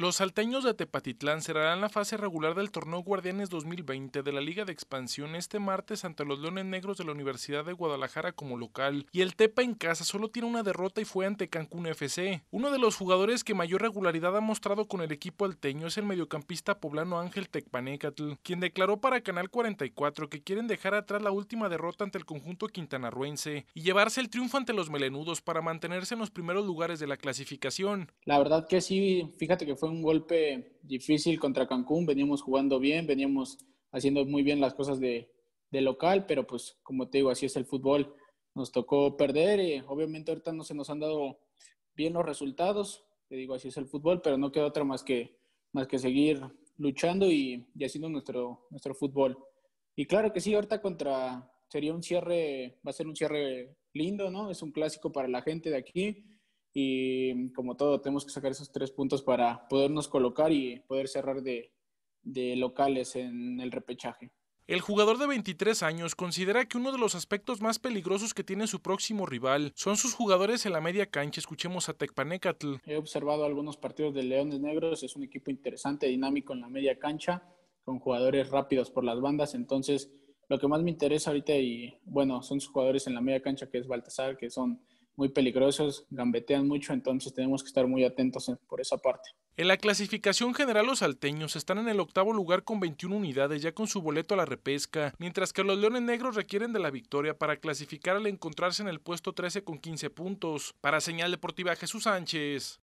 Los salteños de Tepatitlán cerrarán la fase regular del torneo Guardianes 2020 de la Liga de Expansión este martes ante los Leones Negros de la Universidad de Guadalajara como local, y el Tepa en casa solo tiene una derrota y fue ante Cancún FC. Uno de los jugadores que mayor regularidad ha mostrado con el equipo alteño es el mediocampista poblano Ángel Tecpanecatl, quien declaró para Canal 44 que quieren dejar atrás la última derrota ante el conjunto quintanarruense y llevarse el triunfo ante los melenudos para mantenerse en los primeros lugares de la clasificación. La verdad que sí, fíjate que fue un golpe difícil contra Cancún, veníamos jugando bien, veníamos haciendo muy bien las cosas de, de local, pero pues como te digo, así es el fútbol. Nos tocó perder y eh, obviamente ahorita no se nos han dado bien los resultados, te digo, así es el fútbol, pero no queda otra más que, más que seguir luchando y, y haciendo nuestro, nuestro fútbol. Y claro que sí, ahorita contra, sería un cierre, va a ser un cierre lindo, ¿no? Es un clásico para la gente de aquí y mm, como todo, tenemos que sacar esos tres puntos para podernos colocar y poder cerrar de, locales en el repechaje. El jugador de 23 años considera que uno de los aspectos más peligrosos que tiene su próximo rival son sus jugadores en la media cancha. Escuchemos a Tecpanecatl. He observado algunos partidos de Leones Negros, es un equipo interesante, dinámico en la media cancha, con jugadores rápidos por las bandas. Entonces, lo que más me interesa ahorita, y bueno, son sus jugadores en la media cancha, que es Baltasar, que son muy peligrosos, gambetean mucho, entonces tenemos que estar muy atentos por esa parte. En la clasificación general los salteños están en el octavo lugar con 21 unidades ya con su boleto a la repesca, mientras que los Leones Negros requieren de la victoria para clasificar al encontrarse en el puesto 13 con 15 puntos. Para Señal Deportiva Jesús Sánchez,